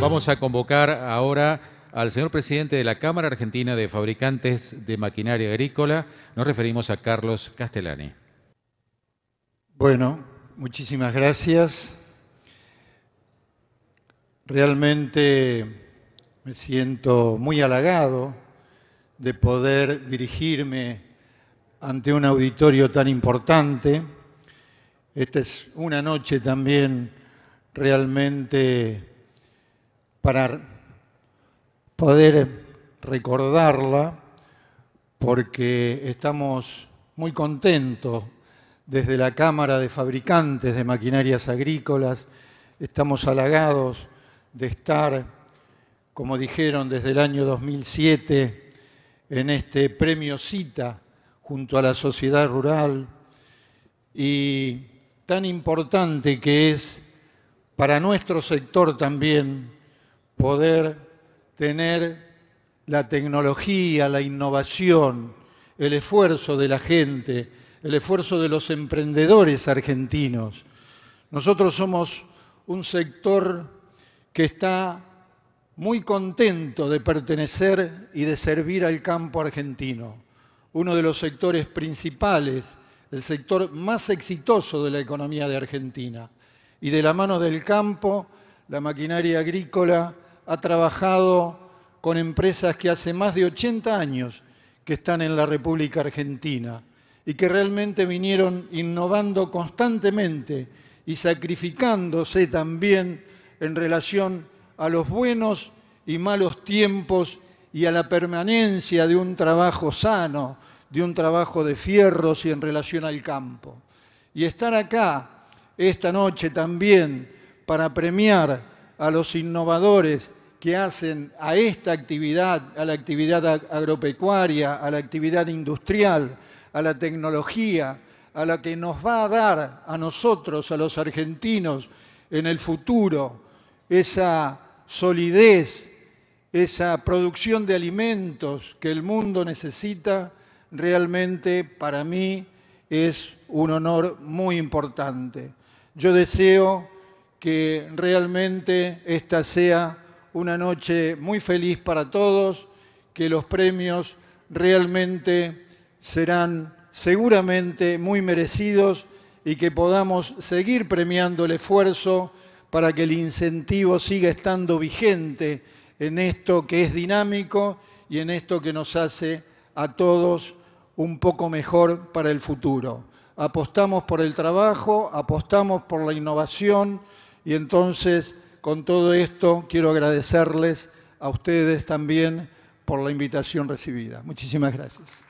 Vamos a convocar ahora al señor presidente de la Cámara Argentina de Fabricantes de Maquinaria Agrícola. Nos referimos a Carlos Castellani. Bueno, muchísimas gracias. Realmente me siento muy halagado de poder dirigirme ante un auditorio tan importante. Esta es una noche también realmente para poder recordarla, porque estamos muy contentos desde la Cámara de Fabricantes de Maquinarias Agrícolas, estamos halagados de estar, como dijeron desde el año 2007, en este premio Cita junto a la sociedad rural y tan importante que es para nuestro sector también poder tener la tecnología, la innovación, el esfuerzo de la gente, el esfuerzo de los emprendedores argentinos. Nosotros somos un sector que está muy contento de pertenecer y de servir al campo argentino, uno de los sectores principales, el sector más exitoso de la economía de Argentina. Y de la mano del campo, la maquinaria agrícola ha trabajado con empresas que hace más de 80 años que están en la República Argentina y que realmente vinieron innovando constantemente y sacrificándose también en relación a los buenos y malos tiempos y a la permanencia de un trabajo sano, de un trabajo de fierros y en relación al campo. Y estar acá esta noche también para premiar a los innovadores que hacen a esta actividad, a la actividad agropecuaria, a la actividad industrial, a la tecnología, a la que nos va a dar a nosotros, a los argentinos, en el futuro, esa solidez, esa producción de alimentos que el mundo necesita, realmente para mí es un honor muy importante. Yo deseo que realmente esta sea una noche muy feliz para todos, que los premios realmente serán seguramente muy merecidos y que podamos seguir premiando el esfuerzo para que el incentivo siga estando vigente en esto que es dinámico y en esto que nos hace a todos un poco mejor para el futuro. Apostamos por el trabajo, apostamos por la innovación y entonces con todo esto quiero agradecerles a ustedes también por la invitación recibida. Muchísimas gracias.